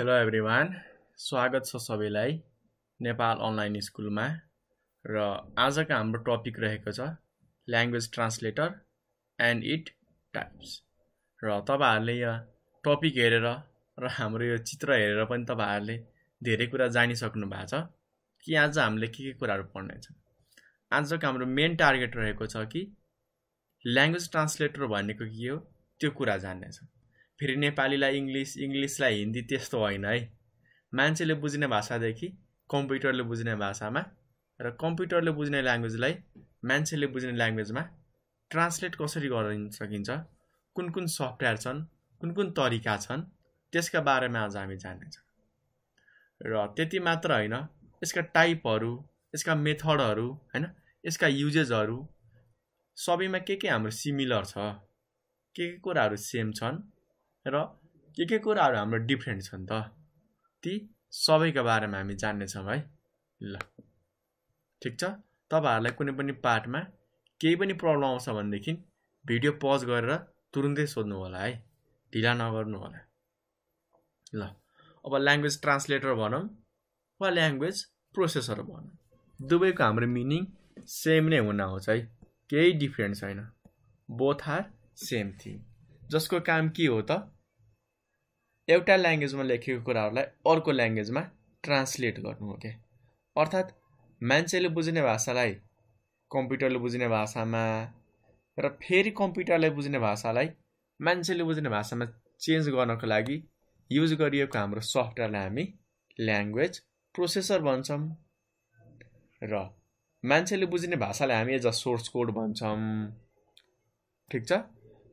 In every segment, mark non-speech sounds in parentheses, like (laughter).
hello everyone स्वागत छ सबैलाई नेपाल अनलाइन स्कुलमा र आजको हाम्रो टपिक रहेको छ language translator and it types र तपाईँहरूले यो टपिक हेरेर र हाम्रो यो चित्र हेरेर पनि तपाईँहरूले धेरै कुरा जानिसक्नु भएको छ कि आज हामीले के के कुराहरू पढ्नेछ आजको हाम्रो मेन टार्गेट रहेको छ कि ल्याङ्ग्वेज ट्रान्सलेटर भनेको के हो त्यो कुरा जान्नेछ फेरि नेपालीलाई इङ्ग्लिस इङ्ग्लिसलाई हिन्दी त्यस्तो होइन है मान्छेले बुझ्ने भाषादेखि कम्प्युटरले बुझ्ने भाषामा र कम्प्युटरले बुझ्ने ल्याङ्ग्वेजलाई मान्छेले बुझ्ने ल्याङ्ग्वेजमा ट्रान्सलेट कसरी गर्न सकिन्छ कुन कुन सफ्टवेयर छन् कुन कुन तरिका छन् त्यसका बारेमा आज हामी जान्नेछौँ र त्यति मात्र होइन यसका टाइपहरू यसका मेथडहरू होइन यसका युजेजहरू सबैमा के के हाम्रो सिमिलर छ के के कुराहरू सेम छन् र के के कुराहरू हाम्रो डिफ्रेन्ट छन् त ती सबैका बारेमा हामी जान्नेछौँ है ल ठिक छ तपाईँहरूलाई कुनै पनि पार्टमा केही पनि प्रब्लम आउँछ भनेदेखि भिडियो पज गरेर तुरुन्तै सोध्नु होला है ढिला नगर्नु होला ल अब ल्याङ्ग्वेज ट्रान्सलेटर भनौँ वा ल्याङ्ग्वेज प्रोसेसर भनौँ दुवैको हाम्रो मिनिङ सेम नै हुन आउँछ है केही डिफ्रेन्ट छैन बोथ आर सेम थिङ जसको काम के हो त एउटा ल्याङ्ग्वेजमा लेखेको कुराहरूलाई अर्को ल्याङ्ग्वेजमा ट्रान्सलेट गर्नु हो क्या अर्थात् मान्छेले बुझ्ने भाषालाई कम्प्युटरले बुझ्ने भाषामा र फेरि कम्प्युटरले बुझ्ने भाषालाई मान्छेले बुझ्ने भाषामा चेन्ज गर्नको लागि युज गरिएको हाम्रो सफ्टवेयरलाई हामी ल्याङ्ग्वेज प्रोसेसर भन्छौँ र मान्छेले बुझ्ने भाषालाई हामी एज अ सोर्स कोड भन्छौँ ठिक छ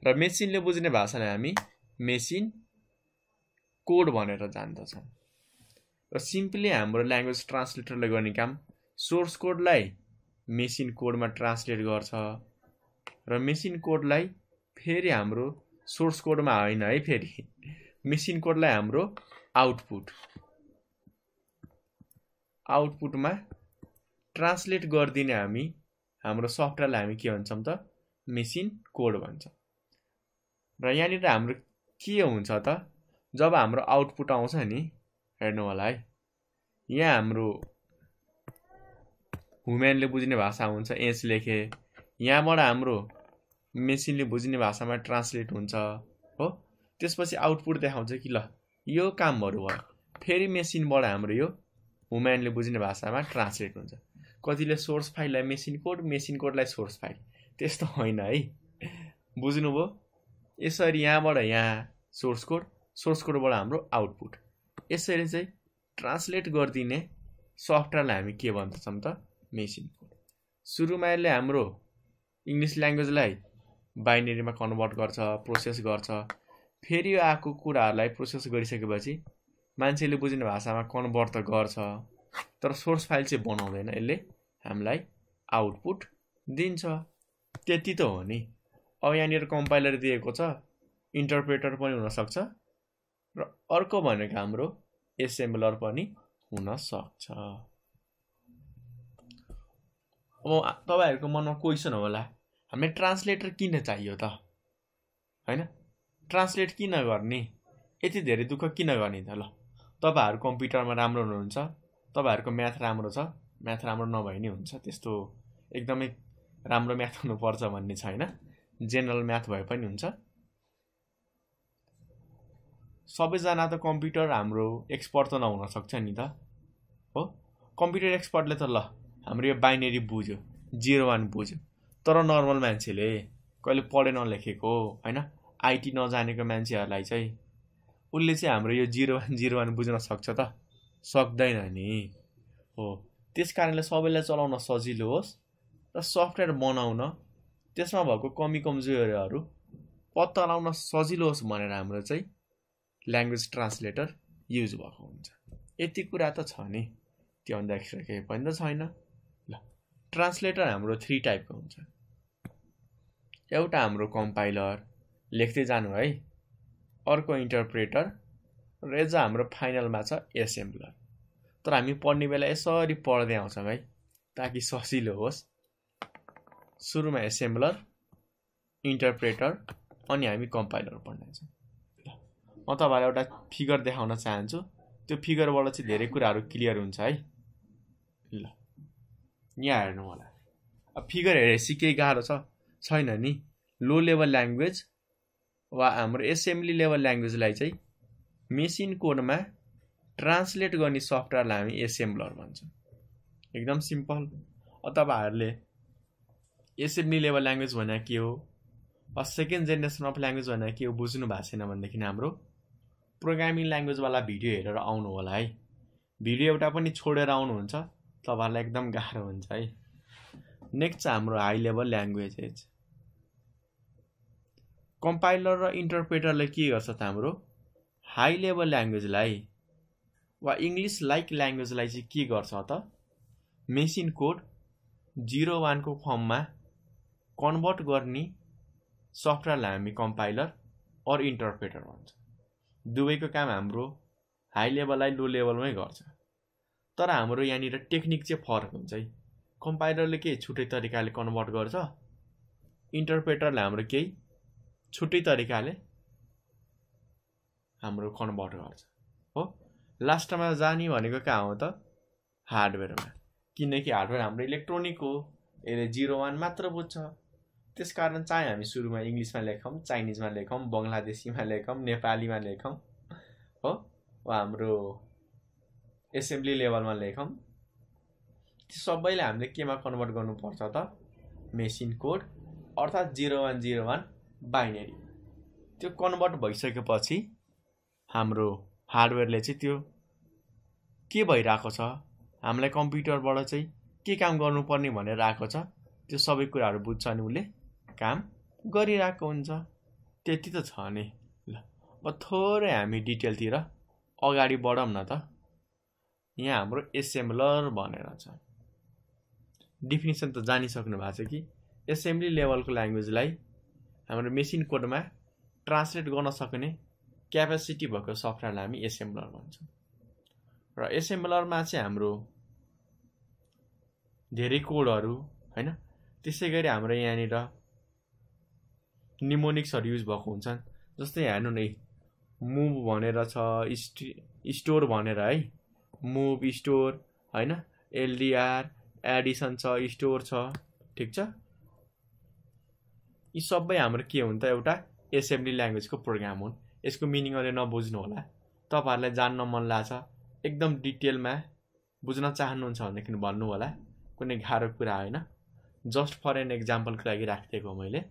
र मेसिनले बुझ्ने भाषालाई हामी मेसिन कोड भनेर जान्दछ र सिम्पली हाम्रो ल्याङ्ग्वेज ट्रान्सलेटरले गर्ने काम सोर्स कोडलाई मेसिन कोडमा ट्रान्सलेट गर्छ र मेसिन कोडलाई फेरि हाम्रो सोर्स कोडमा होइन है फेरि मेसिन कोडलाई हाम्रो आउटपुट आउटपुटमा ट्रान्सलेट गरिदिने हामी हाम्रो सफ्टवेयरलाई हामी के भन्छौँ त मेसिन कोड भन्छौँ र यहाँनिर हाम्रो के हुन्छ त जब हाम्रो आउटपुट आउँछ नि हेर्नु होला है यहाँ हाम्रो हुमेनले बुझ्ने भाषा हुन्छ एच लेखे यहाँबाट हाम्रो मेसिनले बुझ्ने भाषामा ट्रान्सलेट हुन्छ हो त्यसपछि आउटपुट देखाउँछ कि ल यो कामहरू भयो फेरि मेसिनबाट हाम्रो यो हुमेनले बुझ्ने भाषामा ट्रान्सलेट हुन्छ कतिले सोर्स फाइललाई मेसिन कोड मेसिन कोडलाई सोर्स फाइल त्यस्तो होइन है बुझ्नुभयो यसरी यहाँबाट यहाँ सोर्स कोड सोर्स कोडबाट हाम्रो आउटपुट यसरी चाहिँ ट्रान्सलेट गरिदिने सफ्टवेयरलाई हामी के भन्दछौँ त मेसिन कोड सुरुमा यसले हाम्रो इङ्ग्लिस ल्याङ्ग्वेजलाई बाइनेरीमा कन्भर्ट गर्छ प्रोसेस गर्छ फेरि यो आएको कुराहरूलाई प्रोसेस गरिसकेपछि मान्छेले बुझ्ने भाषामा कन्भर्ट त गर्छ तर सोर्स फाइल चाहिँ बनाउँदैन यसले हामीलाई आउटपुट दिन्छ त्यति त हो नि अब यहाँनिर कम्पाइलर दिएको छ इन्टरप्रेटर पनि हुनसक्छ र अर्को भनेको हाम्रो एसेम्बलर पनि हुनसक्छ अब तपाईँहरूको मनमा क्वेसन होला हामीलाई ट्रान्सलेटर किन चाहियो त होइन ट्रान्सलेट किन गर्ने यति धेरै दुःख किन गर्ने त ल तपाईँहरू कम्प्युटरमा राम्रो हुनुहुन्छ तपाईँहरूको म्याथ राम्रो छ म्याथ राम्रो नभए नि हुन्छ त्यस्तो एकदमै राम्रो म्याथ हुनुपर्छ भन्ने छैन जेनरल म्याथ भए पनि हुन्छ सबैजना त कम्प्युटर हाम्रो एक्सपर्ट त नहुन सक्छ नि त हो कम्प्युटर एक्सपर्टले त ल हाम्रो यो बाइनेरी बुझ्यो जिरो वान बुझ्यो तर नर्मल मान्छेले कहिले पढे नलेखेको होइन आइटी नजानेको मान्छेहरूलाई चाहिँ उसले चाहिँ हाम्रो यो जिरो वान जिरो वान बुझ्न सक्छ त सक्दैन नि हो त्यस कारणले सबैलाई चलाउन सजिलो होस् र सफ्टवेयर बनाउन त्यसमा भएको कमी कमजोरीहरू पत्ता लगाउन सजिलो होस् भनेर हाम्रो चाहिँ ल्याङ्ग्वेज ट्रान्सलेटर युज भएको हुन्छ यति कुरा त छ नि त्यो त्योभन्दा केही पनि त छैन ल ट्रान्सलेटर हाम्रो थ्री टाइपको हुन्छ एउटा हाम्रो कम्पाइलर लेख्दै जानु है अर्को इन्टरप्रेटर र एज हाम्रो फाइनलमा छ एसेम्ब्लर तर हामी पढ्ने बेला यसरी पढ्दै आउँछौँ है ताकि सजिलो होस् सुरुमा एसेम्ब्लर इन्टरप्रेटर अनि हामी कम्पाइलर पढ्नेछौँ म तपाईँहरूलाई एउटा फिगर देखाउन चाहन्छु त्यो फिगरबाट चाहिँ धेरै कुराहरू क्लियर हुन्छ है ल यहाँ हेर्नु होला अब फिगर हेरेपछि केही गाह्रो छ छैन नि लो लेभल ल्याङ्ग्वेज वा हाम्रो एसेम्ब्ली लेभल ल्याङ्ग्वेजलाई चाहिँ मेसिन कोडमा ट्रान्सलेट गर्ने सफ्टवेयरलाई हामी एसेम्ब्लर भन्छौँ एकदम सिम्पल तपाईँहरूले एसेम्ब्ली लेभल ल्याङ्ग्वेज भनेर के हो सेकेन्ड जेनेरेसन अफ ल्याङ्ग्वेज भनेर के हो बुझ्नु भएको छैन भनेदेखि हाम्रो प्रोग्रामिङ ल्याङ्ग्वेजवाला भिडियो हेरेर आउनु होला है भिडियो एउटा पनि छोडेर आउनुहुन्छ तपाईँहरूलाई एकदम गाह्रो हुन्छ है नेक्स्ट छ हाम्रो हाई लेभल ल्याङ्ग्वेजेस कम्पाइलर र इन्टरप्रेटरले के गर्छ त हाम्रो हाई लेभल ल्याङ्ग्वेजलाई वा इङ्ग्लिस लाइक ल्याङ्ग्वेजलाई चाहिँ के गर्छ त मेसिन कोड जिरो वानको फर्ममा कन्भर्ट गर्ने सफ्टवेयरलाई हामी कम्पाइलर अर इन्टरप्रेटर भन्छौँ दुवैको काम हाम्रो हाई लेभललाई लो लेभलमै गर्छ तर हाम्रो यहाँनिर टेक्निक चाहिँ फरक हुन्छ है कम्पाइलरले के छुट्टै तरिकाले कन्भर्ट गर्छ इन्टरप्रेटरले हाम्रो केही छुट्टै तरिकाले हाम्रो कन्भर्ट गर्छ हो लास्टमा जाने भनेको कहाँ हो त हार्डवेयरमा किनकि हार्डवेयर हाम्रो इलेक्ट्रोनिक हो यसले जिरो वान मात्र बुझ्छ त्यस कारण चाहे हामी सुरुमा इङ्ग्लिसमा लेखौँ चाइनिजमा लेखौँ बङ्गलादेशीमा लेखौँ नेपालीमा लेखौँ हो वा हाम्रो एसेम्ब्ली लेभलमा लेखौँ त्यो सबैले हामीले केमा कन्भर्ट गर्नुपर्छ त मेसिन कोड अर्थात् zero one zero one binary त्यो कन्भर्ट भइसकेपछि हाम्रो हार्डवेयरले चाहिँ त्यो के भइरहेको छ हामीलाई कम्प्युटरबाट चाहिँ के काम गर्नुपर्ने भनेर आएको छ त्यो सबै कुराहरू बुझ्छ अनि उसले काम गरिरहेको हुन्छ त्यति त छ नि ल अब थोरै हामी डिटेलतिर अगाडि बढौँ न त यहाँ हाम्रो एसेम्ब्लर भनेर छ डिफिनेसन त जानिसक्नु भएको छ कि एसेम्ब्ली लेभलको ल्याङ्ग्वेजलाई हाम्रो मेसिन कोडमा ट्रान्सलेट गर्न सक्ने क्यापेसिटी भएको सफ्टवेयरलाई हामी एसेम्ब्लर भन्छौँ र एसेम्ब्लरमा चाहिँ हाम्रो धेरै कोडहरू होइन त्यसै गरी हाम्रो यहाँनिर निमोनिक्सहरू युज भएको हुन्छन् जस्तै हेर्नु नै मुभ भनेर छ स्टोर भनेर है मुभ स्टोर होइन एलडिआर एडिसन छ स्टोर छ ठिक छ यी सबै हाम्रो के हुन् त एउटा एसेम्ब्ली ल्याङ्ग्वेजको प्रोग्राम हुन् यसको मिनिङ अहिले नबुझ्नु होला तपाईँहरूलाई जान्न मन लाग्छ एकदम डिटेलमा बुझ्न चाहनुहुन्छ भनेदेखि भन्नु होला कुनै गाह्रो कुरा होइन जस्ट फर एन एक्जाम्पलको लागि राखिदिएको मैले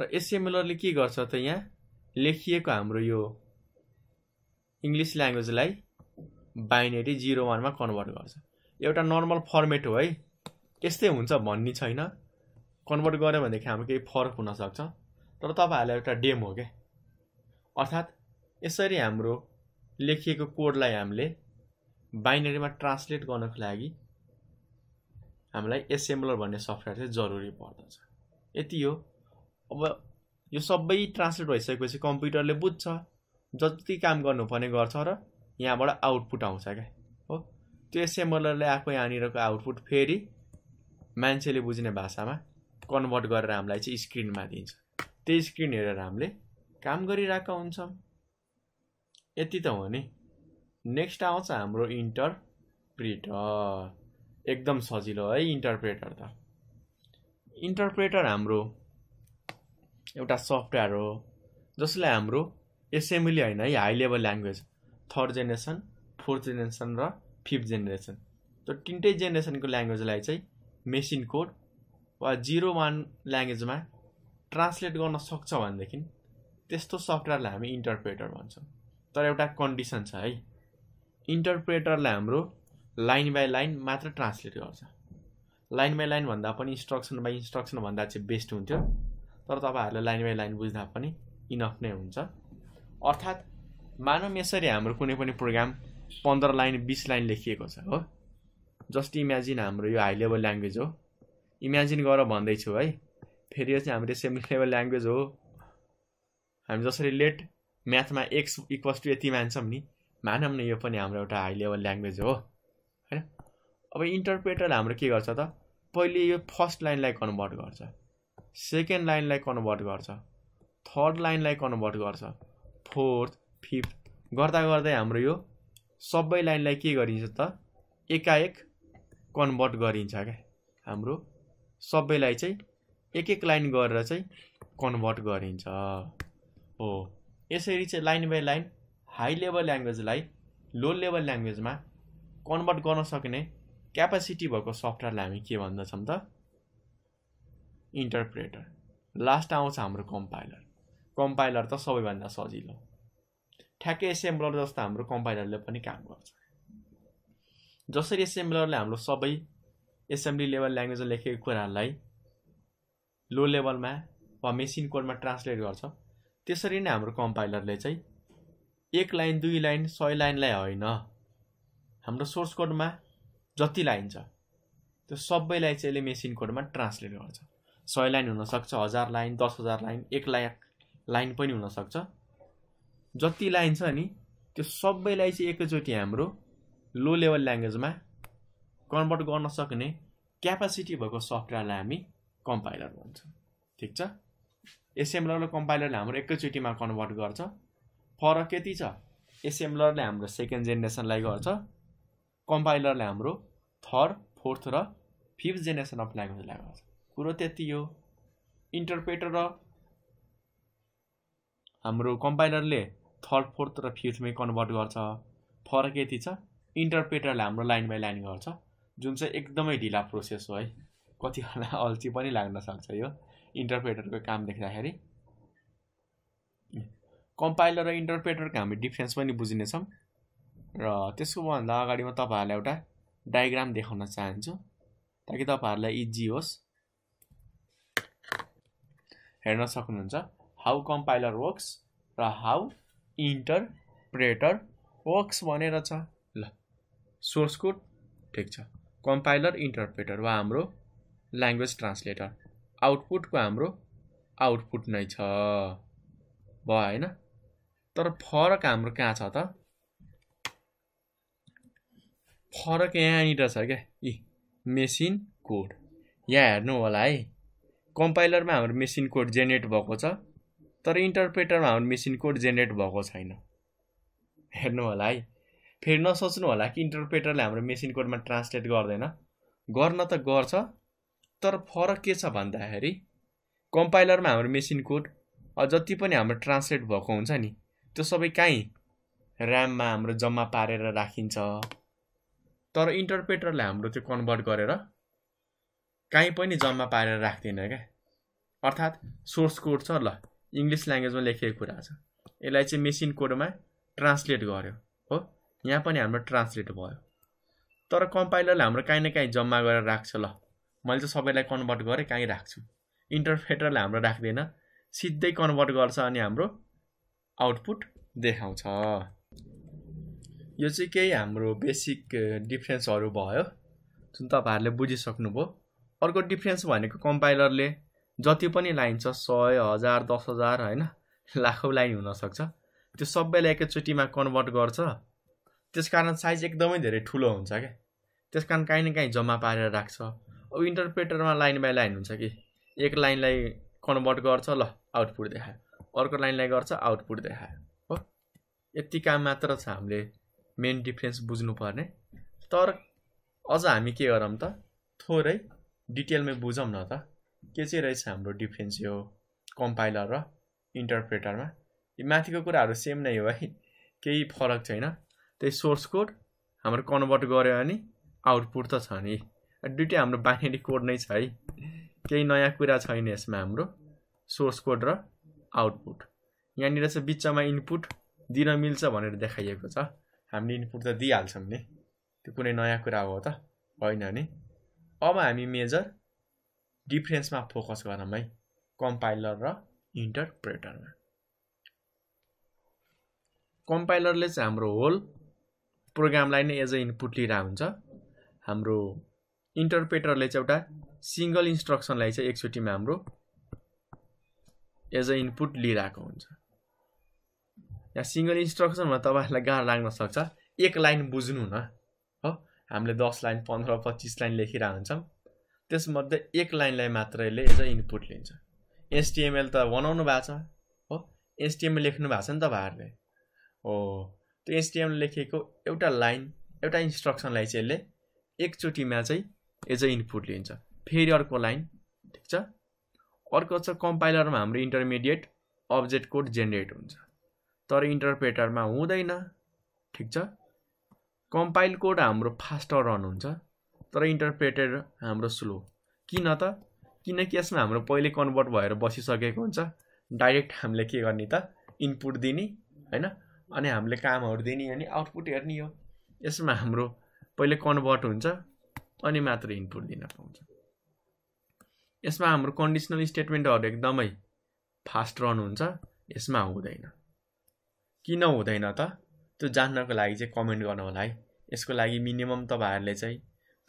र एसएमएलरले के गर्छ त यहाँ लेखिएको हाम्रो यो इङ्ग्लिस ल्याङ्ग्वेजलाई बाइनेरी जिरो वानमा कन्भर्ट गर्छ एउटा नर्मल फर्मेट हो है यस्तै हुन्छ भन्ने छैन कन्भर्ट गऱ्यो भनेदेखि हाम्रो केही फरक हुनसक्छ तर तपाईँहरूलाई एउटा डेम हो क्या अर्थात् यसरी हाम्रो लेखिएको कोडलाई हामीले बाइनेरीमा ट्रान्सलेट गर्नको लागि हामीलाई एसेम्बलर भन्ने सफ्टवेयर चाहिँ जरुरी पर्दछ यति हो अब यो सबै ट्रान्सलेट भइसकेपछि कम्प्युटरले बुझ्छ जति काम गर्नुपर्ने गर्छ र यहाँबाट आउटपुट आउँछ क्या हो त्यो एसेम्बलरले आएको यहाँनिरको आउटपुट फेरि मान्छेले बुझ्ने भाषामा कन्भर्ट गरेर हामीलाई चाहिँ स्क्रिनमा दिन्छ त्यही स्क्रिन हेरेर हामीले काम गरिरहेका हुन्छौँ यति त हो नि नेक्स्ट आउँछ हाम्रो इन्टरप्रिटर एकदम सजिलो है इन्टरप्रेटर त इन्टरप्रेटर हाम्रो एउटा सफ्टवेयर हो जसलाई हाम्रो एसेम्ब्ली होइन है high level language third generation fourth generation र फिफ्थ जेनेरेसन त्यो तिनटै जेनेरेसनको ल्याङ्ग्वेजलाई चाहिँ मेसिन कोड वा जिरो वान ल्याङ्ग्वेजमा ट्रान्सलेट गर्न सक्छ भनेदेखि त्यस्तो सफ्टवेयरलाई हामी इन्टरप्रेटर भन्छौँ तर एउटा कन्डिसन छ है इन्टरप्रेटरलाई हाम्रो लाइन बाई लाइन मात्र ट्रान्सलेट गर्छ लाइन बाई लाइन भन्दा पनि इन्स्ट्रक्सन बाई इन्स्ट्रक्सन भन्दा चाहिँ बेस्ट हुन्थ्यो तर तपाईँहरूलाई लाइन बाई लाइन बुझ्दा पनि इनफ नै हुन्छ अर्थात् मानौँ यसरी हाम्रो कुनै पनि प्रोग्राम पन्ध्र लाइन बिस लाइन लेखिएको छ हो जस्ट इमेजिन हाम्रो यो हाई लेभल ल्याङ्ग्वेज हो इमेजिन गर भन्दैछु है फेरि यो चाहिँ हाम्रो सेमी लेभल ल्याङ्ग्वेज हो हामी जसरी लेट म्याथमा एक्स इक्वल्स टु यति मान्छौँ नि मानौँ न यो पनि हाम्रो एउटा हाई लेभल ल्याङ्ग्वेज हो होइन अब इन्टरप्रेटर हाम्रो के गर्छ त पहिले यो फर्स्ट लाइनलाई कन्भर्ट गर्छ सेकेन्ड लाइनलाई कन्भर्ट गर्छ थर्ड लाइनलाई कन्भर्ट गर्छ फोर्थ फिफ्थ गर्दा गर्दै हाम्रो यो सबै लाइनलाई के गरिन्छ त एकाएक कन्भर्ट गरिन्छ क्या हाम्रो सबैलाई चाहिँ एक एक लाइन गरेर चाहिँ कन्भर्ट गरिन्छ हो यसरी चाहिँ line by line high level ल्याङ्ग्वेजलाई लो लेभल ल्याङ्ग्वेजमा कन्भर्ट गर्न सक्ने क्यापासिटी भएको सफ्टवेयरलाई हामी के भन्दछौँ त इन्टरप्रेटर लास्ट आउँछ हाम्रो कम्पाइलर कम्पाइलर त सबैभन्दा सजिलो ठ्याक्कै एसेम्ब्लर जस्तो हाम्रो कम्पाइलरले पनि काम गर्छ जसरी एसेम्ब्लरले हाम्रो सबै एसेम्ब्ली लेभल ल्याङ्ग्वेजमा लेखेको कुराहरूलाई लो लेभलमा वा मेसिन कोडमा ट्रान्सलेट गर्छ त्यसरी नै हाम्रो कम्पाइलरले चाहिँ एक लाइन दुई लाइन सय लाइनलाई होइन हाम्रो सोर्स कोडमा जति लाइन छ त्यो सबैलाई चाहिँ यसले मेसिन कोडमा ट्रान्सलेट गर्छ सय लाइन हुनसक्छ हजार लाइन दस हजार लाइन एक लाख लाइन पनि हुनसक्छ जति लाइन छ नि त्यो सबैलाई चाहिँ एकैचोटि हाम्रो लो लेभल ल्याङ्ग्वेजमा कन्भर्ट गर्न सक्ने क्यापासिटी भएको सफ्टवेयरलाई हामी कम्पाइलर भन्छौँ ठिक छ एसेम्बलर र कम्पाइलरले हाम्रो एकैचोटिमा कन्भर्ट गर्छ फरक यति छ एसेम्ब्लरले हाम्रो सेकेन्ड जेनेरेसनलाई गर्छ कम्पाइलरले हाम्रो थर्ड फोर्थ र फिफ्थ जेनेरेसन अफ ल्याङ्ग्वेजलाई गर्छ कुरो त्यति हो इन्टरप्रेटर र हाम्रो कम्पाइलरले थर्ड फोर्थ र फिफ्थमै कन्भर्ट गर्छ फरक यति छ इन्टरप्रेटरले हाम्रो लाइन बाई लाइन गर्छ जुन चाहिँ एकदमै ढिला प्रोसेस हो है कतिवटा (laughs) अल्छी पनि लाग्न सक्छ यो इन्टरप्रेटरको काम देख्दाखेरि कम्पाइलर र इन्टरप्रेटरको हामी डिफ्रेन्स पनि बुझ्नेछौँ र त्यसको भन्दा अगाडि म तपाईँहरूलाई एउटा डायग्राम देखाउन चाहन्छु ताकि तपाईँहरूलाई इजी होस् हेर्न सक्नुहुन्छ हाउ कम्पाइलर वर्क्स र हाउ इन्टरप्रेटर वर्क्स भनेर छ ल सोर्स कोड ठिक छ कम्पाइलर इन्टरप्रेटर वा हाम्रो ल्याङ्ग्वेज ट्रान्सलेटर आउटपुटको हाम्रो आउटपुट नै छ भयो होइन तर फरक हाम्रो कहाँ छ त फरक यहाँनिर छ क्या इ मेसिन कोड यहाँ हेर्नु होला है कम्पाइलरमा हाम्रो मेसिन कोड जेनेरेट भएको छ तर इन्टरप्रेटरमा हाम्रो मेसिन कोड जेनेरेट भएको छैन हेर्नु होला है फेरि नसोच्नु होला कि इन्टरप्रेटरले हाम्रो मेसिन कोडमा ट्रान्सलेट गर्दैन गर्न त गर्छ तर फरक के छ भन्दाखेरि कम्पाइलरमा हाम्रो मेसिन कोड जति पनि हाम्रो ट्रान्सलेट भएको हुन्छ नि त्यो सबै कहीँ ऱ्याममा हाम्रो जम्मा पारेर राखिन्छ तर इन्टरप्रेटरले हाम्रो त्यो कन्भर्ट गरेर काहीँ पनि जम्मा पारेर राख्दैन क्या अर्थात् सोर्स कोड छ ल इङ्ग्लिस ल्याङ्ग्वेजमा लेखेको कुरा छ यसलाई चाहिँ मेसिन कोडमा ट्रान्सलेट गर्यो हो यहाँ पनि हाम्रो ट्रान्सलेट भयो तर कम्पाइलरले हाम्रो काहीँ न काहीँ जम्मा गरेर राख्छ ल मैले चाहिँ सबैलाई कन्भर्ट गरेँ काहीँ राख्छु इन्टरफेटरले हाम्रो राख्दैन सिधै कन्भर्ट गर्छ अनि हाम्रो आउटपुट देखाउँछ यो चाहिँ केही हाम्रो बेसिक डिफ्रेन्सहरू भयो जुन तपाईँहरूले बुझिसक्नुभयो अर्को डिफ्रेन्स भनेको कम्पाइलरले जति पनि लाइन छ सय हजार दस हजार होइन (laughs) लाखौँ लाइन हुनसक्छ त्यो सबैलाई एकैचोटिमा कन्भर्ट गर्छ त्यस कारण साइज एकदमै धेरै ठुलो हुन्छ क्या त्यस कारण काहीँ न काहीँ जम्मा पारेर राख्छ अब इन्टरप्रेटरमा लाइन बाई लाइन हुन्छ कि एक लाइनलाई कन्भर्ट गर्छ ल आउटपुट देखायो अर्को लाइनलाई गर्छ आउटपुट देखायो हो यति काम मात्र छ हामीले मेन डिफ्रेन्स बुझ्नुपर्ने तर अझ हामी के गरौँ त थोरै डिटेलमै बुझौँ न त के चाहिँ रहेछ हाम्रो डिफ्रेन्स यो कम्पाइलर र इन्टरप्रेटरमा यो माथिको कुराहरू सेम नै हो है केही फरक छैन त्यही सोर्स कोड हाम्रो कन्भर्ट गऱ्यो भने आउटपुट त छ नि दुइटै हाम्रो बाइनेरी कोड नै छ है केही नयाँ कुरा छैन यसमा हाम्रो सोर्स कोड र आउटपुट यहाँनिर चाहिँ बिचमा इनपुट दिन मिल्छ भनेर देखाइएको छ हामीले इनपुट त दिइहाल्छौँ नि त्यो कुनै नयाँ कुरा हो त होइन नि अब हामी मेजर डिफ्रेन्समा फोकस गरौँ है कम्पाइलर र इन्टरप्रेटरमा कम्पाइलरले चाहिँ हाम्रो होल प्रोग्रामलाई नै एज अ इनपुट लिइरहेको हुन्छ हाम्रो इन्टरप्रेटरले चाहिँ एउटा सिङ्गल इन्स्ट्रक्सनलाई चाहिँ एकचोटिमा हाम्रो एज अ इनपुट लिइरहेको हुन्छ यहाँ सिङ्गल इन्स्ट्रक्सनमा तपाईँहरूलाई गाह्रो लाग्न सक्छ एक लाइन बुझ्नु न हो हामीले दस लाइन पन्ध्र पच्चिस लाइन लेखिरहेको हुन्छौँ त्यसमध्ये एक लाइनलाई मात्र यसले एज अ इनपुट लिन्छ एसटिएमएल त बनाउनु भएको छ हो एसटिएमएल लेख्नु भएको छ नि त तपाईँहरूले हो त्यो एसटिएमएल लेखेको एउटा लाइन एउटा इन्स्ट्रक्सनलाई चाहिँ यसले एकचोटिमा चाहिँ एज अ इनपुट लिन्छ फेरि अर्को लाइन ठिक छ अर्को छ कम्पाइलरमा हाम्रो इन्टरमिडिएट अब्जेक्ट कोड जेनेरेट हुन्छ तर इन्टरप्रेटरमा हुँदैन ठिक छ कम्पाइल कोड हाम्रो फास्ट रन हुन्छ तर इन्टरप्रेटेड हाम्रो स्लो किन त किनकि यसमा हाम्रो पहिले कन्भर्ट भएर बसिसकेको हुन्छ डाइरेक्ट हामीले के गर्ने त इनपुट दिने होइन अनि हामीले कामहरू दिने अनि आउटपुट हेर्ने हो यसमा हाम्रो पहिले कन्भर्ट हुन्छ अनि मात्र इनपुट दिन पाउँछ यसमा हाम्रो कन्डिसनल स्टेटमेन्टहरू एकदमै फास्ट रन हुन्छ यसमा हुँदैन किन हुँदैन त त्यो जान्नको लागि चाहिँ कमेन्ट गर्नु होला है यसको लागि मिनिमम तपाईँहरूले चाहिँ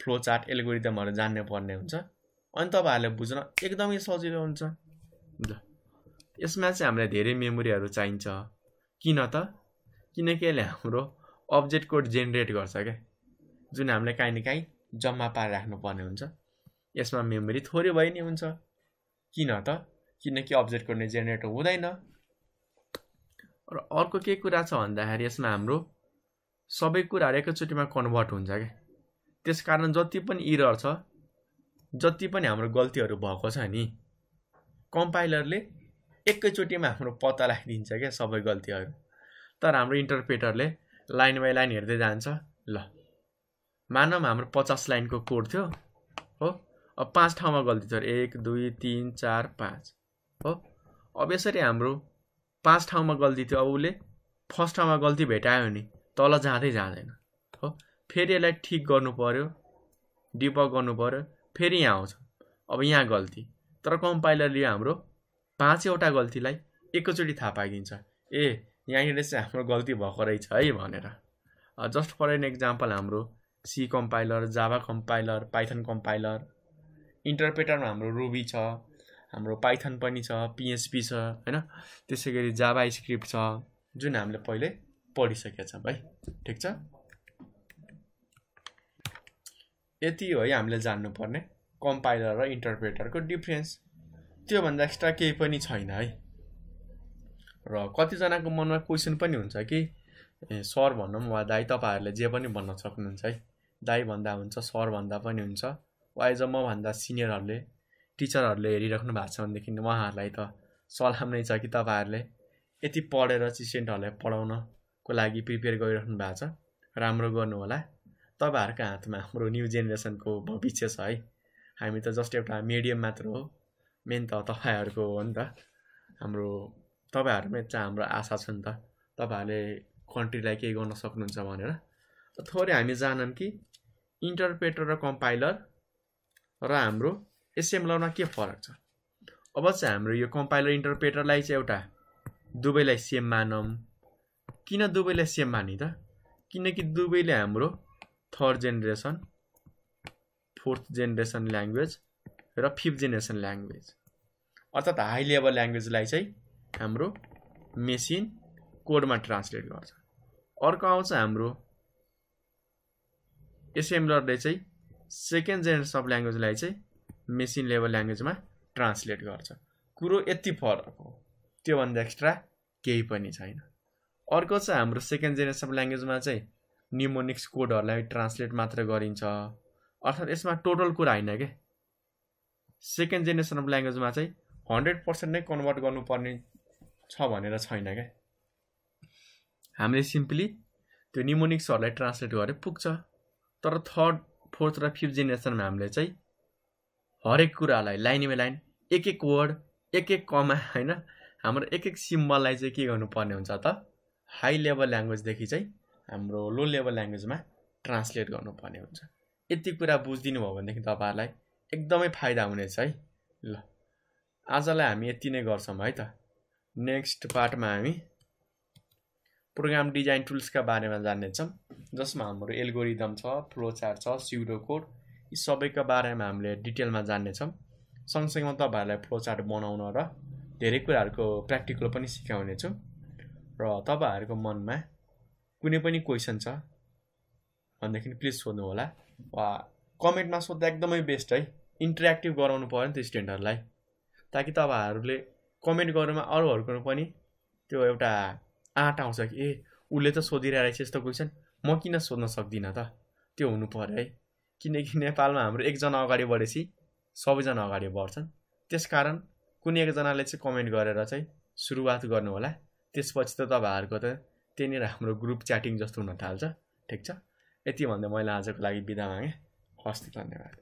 फ्लो चार्ट एल्गोरिदमहरू जान्ने पर्ने हुन्छ अनि तपाईँहरूले बुझ्न एकदमै सजिलो हुन्छ ल यसमा चाहिँ हामीलाई धेरै मेमोरीहरू चाहिन्छ किन त किनकि यसले हाम्रो अब्जेक्ट कोड जेनेरेट गर्छ क्या जुन हामीले काहीँ न काहीँ जम्मा पारेर राख्नुपर्ने हुन्छ यसमा मेमोरी थोरै भइ नि हुन्छ किन त किनकि अब्जेक्ट कोड नै जेनेरेट हुँदैन र अर्को के कुरा छ भन्दाखेरि यसमा हाम्रो सबै कुराहरू एकैचोटिमा कन्भर्ट हुन्छ क्या त्यस कारण जति पनि इरर छ जति पनि हाम्रो गल्तीहरू भएको छ नि कम्पाइलरले एकैचोटिमा हाम्रो पत्ता राखिदिन्छ क्या सबै गल्तीहरू तर हाम्रो इन्टरप्रेटरले लाइन बाई लाइन हेर्दै जान्छ ल मानौँ हाम्रो पचास लाइनको कोड थियो हो अब पाँच ठाउँमा गल्ती थियो एक दुई तिन चार पाँच हो अब यसरी हाम्रो पाँच ठाउँमा गल्ती थियो अब उसले फर्स्ट ठाउँमा गल्ती भेटायो नि तल जाँदै जाँदैन फेरि यसलाई ठिक गर्नु पऱ्यो डिप गर्नु पऱ्यो फेरि यहाँ आउँछ अब यहाँ गल्ती तर कम्पाइलरले हाम्रो पाँचैवटा गल्तीलाई एकैचोटि थाहा पाइदिन्छ ए यहाँनिर चाहिँ हाम्रो गल्ती भएको रहेछ है भनेर जस्ट फर एन एक्जाम्पल हाम्रो C compiler Java compiler Python compiler इन्टरप्रेटरमा हाम्रो रुबी छ हाम्रो पाइथन पनि छ पिएचपी छ होइन त्यसै गरी जाभा स्क्रिप्ट छ जुन हामीले पहिले पढिसकेका छौँ है ठिक छ यति हो है हामीले जान्नुपर्ने कम्पाइलर र इन्टरप्रेटरको डिफ्रेन्स त्योभन्दा एक्स्ट्रा केही पनि छैन है र कतिजनाको मनमा क्वेसन पनि हुन्छ कि सर भनौँ वा दाई तपाईँहरूले जे पनि भन्न सक्नुहुन्छ है दाई भन्दा हुन्छ सर भन्दा पनि हुन्छ वा एज म भन्दा सिनियरहरूले टिचरहरूले हेरिराख्नु भएको छ भनेदेखि उहाँहरूलाई त सलाम नै छ कि तपाईँहरूले यति पढेर स्टुडेन्टहरूलाई पढाउनको लागि प्रिपेयर गरिराख्नु भएको छ राम्रो गर्नु होला तपाईँहरूको हातमा हाम्रो न्यू जेनेरेसनको भविष्य छ है हामी त जस्ट एउटा मिडियम मात्र हो मेन त तपाईँहरूको हो नि त हाम्रो तपाईँहरूमै चाहिँ हाम्रो आशा छ नि त तपाईँहरूले कन्ट्रीलाई केही गर्न सक्नुहुन्छ भनेर थोरै हामी जानौँ कि इन्टरप्रेटर र कम्पाइलर र हाम्रो एसेम्बलरमा के फरक छ अब चाहिँ हाम्रो यो कम्पाइलर इन्टरप्रेटरलाई चाहिँ एउटा दुवैलाई सेम मानौँ किन दुवैलाई सेम माने त किनकि दुवैले हाम्रो third generation fourth generation language र फिफ्थ जेनेरेसन ल्याङ्ग्वेज अर्थात् हाई लेभल ल्याङ्ग्वेजलाई चाहिँ हाम्रो मेसिन कोडमा ट्रान्सलेट गर्छ अर्को आउँछ हाम्रो एसेम्ब्लरले चाहिँ सेकेन्ड जेनेरेसन अफ ल्याङ्ग्वेजलाई चाहिँ मेसिन लेभल ल्याङ्ग्वेजमा ट्रान्सलेट गर्छ कुरो यति फरक हो त्योभन्दा एक्स्ट्रा केही पनि छैन अर्को छ हाम्रो सेकेन्ड जेनेरेसन अफ ल्याङ्ग्वेजमा चाहिँ निमोनिक्स कोडहरूलाई ट्रान्सलेट मात्र गरिन्छ अर्थात् यसमा टोटल कुरा होइन क्या सेकेन्ड जेनेरेसन अफ ल्याङ्ग्वेजमा चाहिँ हन्ड्रेड पर्सेन्ट नै कन्भर्ट गर्नुपर्ने छ भनेर छैन क्या हामीले सिम्पली त्यो निमोनिक्सहरूलाई ट्रान्सलेट गरेर पुग्छ तर थर्ड फोर्थ र फिफ्थ जेनेरेसनमा हामीले चाहिँ हरेक कुरालाई लाइन बाई लाइन एक एक वर्ड एक एक कमा होइन हाम्रो एक एक सिम्बललाई चाहिँ के गर्नुपर्ने हुन्छ त हाई लेभल ल्याङ्ग्वेजदेखि चाहिँ हाम्रो लो लेभल ल्याङ्ग्वेजमा ट्रान्सलेट गर्नुपर्ने हुन्छ यति कुरा बुझिदिनु भयो भनेदेखि तपाईँहरूलाई एकदमै फाइदा हुनेछ है ल आजलाई हामी यति नै गर्छौँ है त नेक्स्ट पार्टमा हामी प्रोग्राम डिजाइन टुल्सका बारेमा जान्नेछौँ जसमा हाम्रो एल्गोरिदम छ फ्लो चार्ट छ सिउडो कोड यी सबैका बारेमा हामीले डिटेलमा जान्नेछौँ सँगसँगै तपाईँहरूलाई चार्ट बनाउन र धेरै कुराहरूको प्र्याक्टिकल पनि सिकाउनेछु र तपाईँहरूको मनमा कुनै पनि क्वेसन छ भनेदेखि प्लिज सोध्नु होला वा कमेन्टमा सोध्दा एकदमै बेस्ट है इन्टरेक्टिभ गराउनु पऱ्यो नि त स्टुडेन्टहरूलाई ताकि तपाईँहरूले कमेन्ट गर्नुमा अरूहरूको पनि त्यो एउटा आँट आउँछ कि ए उसले त सोधिरहेछ यस्तो क्वेसन म किन सोध्न सक्दिनँ त त्यो हुनु पऱ्यो है किनकि नेपालमा हाम्रो एकजना अगाडि बढेपछि सबैजना अगाडि बढ्छन् त्यस कारण कुनै एकजनाले चाहिँ कमेन्ट गरेर चाहिँ सुरुवात गर्नु होला त्यसपछि त तपाईँहरूको त त्यहाँनिर हाम्रो ग्रुप च्याटिङ जस्तो हुन थाल्छ ठिक छ यति भन्दै मैले आजको लागि बिदा मागेँ हस् धन्यवाद